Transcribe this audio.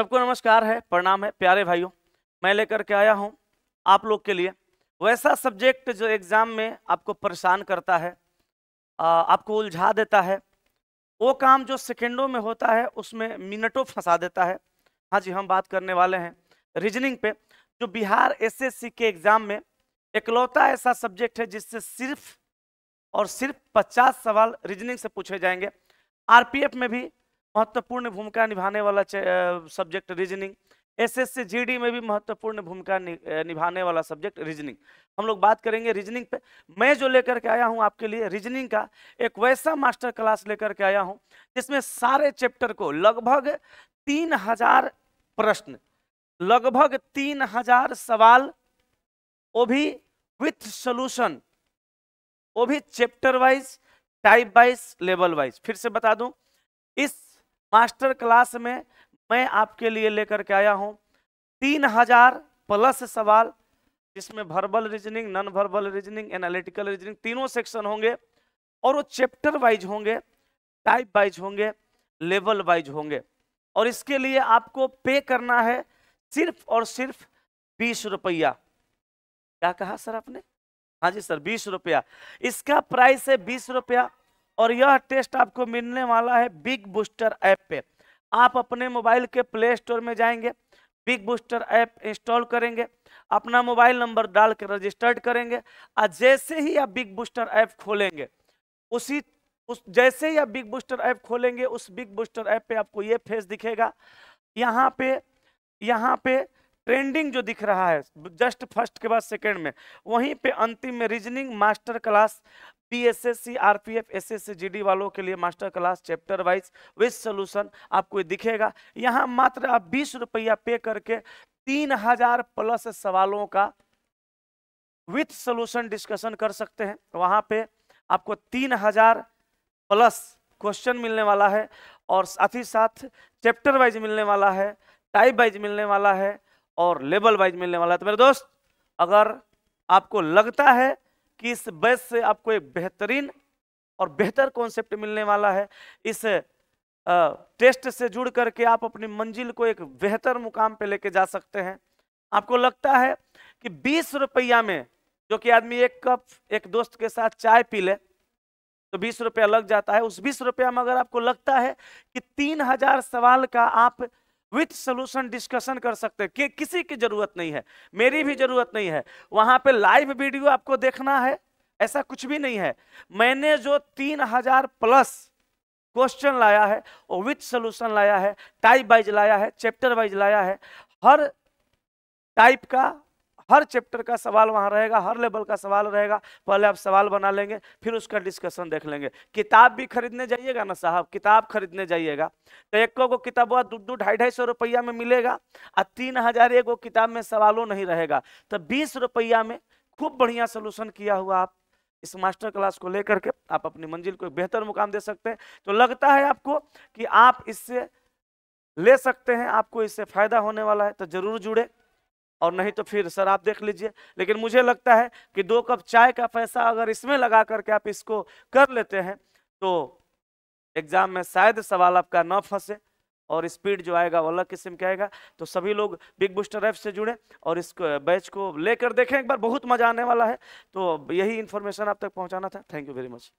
सबको नमस्कार है प्रणाम है प्यारे भाइयों मैं लेकर के आया हूँ आप लोग के लिए वैसा सब्जेक्ट जो एग्ज़ाम में आपको परेशान करता है आपको उलझा देता है वो काम जो सेकेंडों में होता है उसमें मिनटों फंसा देता है हाँ जी हम बात करने वाले हैं रीजनिंग पे जो बिहार एसएससी के एग्ज़ाम में इकलौता ऐसा सब्जेक्ट है जिससे सिर्फ और सिर्फ 50 सवाल रीजनिंग से पूछे जाएंगे आरपीएफ में भी महत्वपूर्ण भूमिका निभाने वाला सब्जेक्ट रीजनिंग एसएससी जीडी में भी महत्वपूर्ण भूमिका निभाने वाला सब्जेक्ट रीजनिंग हम लोग बात करेंगे रीजनिंग पे मैं जो लेकर के आया हूँ आपके लिए रीजनिंग का एक वैसा मास्टर क्लास लेकर के आया हूँ जिसमें सारे चैप्टर को लगभग तीन हजार प्रश्न लगभग तीन हजार सवाल वो भी विथ सोल्यूशन वो भी chapter wise type wise level wise फिर से बता दूं इस मास्टर क्लास में मैं आपके लिए लेकर के आया हूँ तीन हजार प्लस सवाल जिसमें verbal reasoning non verbal reasoning analytical reasoning तीनों सेक्शन होंगे और वो चैप्टर वाइज होंगे टाइप वाइज होंगे लेवल वाइज होंगे और इसके लिए आपको पे करना है सिर्फ और सिर्फ बीस रुपया क्या कहा सर आपने हाँ जी सर बीस रुपया इसका प्राइस है बीस रुपया और यह टेस्ट आपको मिलने वाला है बिग बूस्टर ऐप पे आप अपने मोबाइल के प्ले स्टोर में जाएंगे बिग बूस्टर ऐप इंस्टॉल करेंगे अपना मोबाइल नंबर डाल के रजिस्टर्ड करेंगे और जैसे ही आप बिग बूस्टर ऐप खोलेंगे उसी उस जैसे ही आप बिग बूस्टर ऐप खोलेंगे उस बिग बूस्टर ऐप पे आपको ये फेस दिखेगा यहाँ पे यहाँ पे ट्रेंडिंग जो दिख रहा है जस्ट फर्स्ट के बाद सेकेंड में वहीं पे अंतिम में reasoning master class P S S C R P F S S C G D वालों के लिए master class chapter wise with solution आपको ये दिखेगा यहाँ मात्र आप बीस रुपया पे करके तीन हजार प्लस सवालों का विथ सोल्यूशन डिस्कशन कर सकते हैं वहाँ पे आपको तीन हजार प्लस क्वेश्चन मिलने वाला है और साथ ही साथ चैप्टर वाइज मिलने वाला है टाइप वाइज मिलने वाला है और लेवल वाइज मिलने वाला है तो मेरे दोस्त अगर आपको लगता है कि इस बैच से आपको एक बेहतरीन और बेहतर कॉन्सेप्ट मिलने वाला है इस टेस्ट से जुड़ करके आप अपनी मंजिल को एक बेहतर मुकाम पे लेके जा सकते हैं आपको लगता है कि बीस रुपया में जो कि आदमी एक कप एक दोस्त के साथ चाय पी ले तो बीस रुपया लग जाता है उस बीस रुपया में अगर आपको लगता है कि तीन हजार सवाल का आप विथ सोल्यूशन डिस्कशन कर सकते हैं कि, किसी की जरूरत नहीं है मेरी भी जरूरत नहीं है वहां पे लाइव वीडियो आपको देखना है ऐसा कुछ भी नहीं है मैंने जो तीन हजार प्लस क्वेश्चन लाया है वो विथ सोल्यूशन लाया है टाइप वाइज लाया है चैप्टर वाइज लाया है हर टाइप का हर चैप्टर का सवाल वहाँ रहेगा हर लेवल का सवाल रहेगा पहले आप सवाल बना लेंगे फिर उसका डिस्कशन देख लेंगे किताब भी खरीदने जाइएगा ना साहब किताब खरीदने जाइएगा तो एक को किताब दो दो ढाई ढाई सौ रुपया में मिलेगा और तीन हजार एक किताब में सवालों नहीं रहेगा तो बीस रुपया में खूब बढ़िया सोल्यूशन किया हुआ आप इस मास्टर क्लास को लेकर के आप अपनी मंजिल को बेहतर मुकाम दे सकते हैं तो लगता है आपको कि आप इससे ले सकते हैं आपको इससे फ़ायदा होने वाला है तो ज़रूर जुड़े और नहीं तो फिर सर आप देख लीजिए लेकिन मुझे लगता है कि दो कप चाय का पैसा अगर इसमें लगा करके आप इसको कर लेते हैं तो एग्ज़ाम में शायद सवाल आपका न फंसे और स्पीड जो आएगा वो अलग किस्म का आएगा तो सभी लोग बिग बूस्टर ऐप से जुड़े और इस बैच को लेकर देखें एक बार बहुत मजा आने वाला है तो यही इन्फॉर्मेशन आप तक पहुंचाना था थैंक यू वेरी मच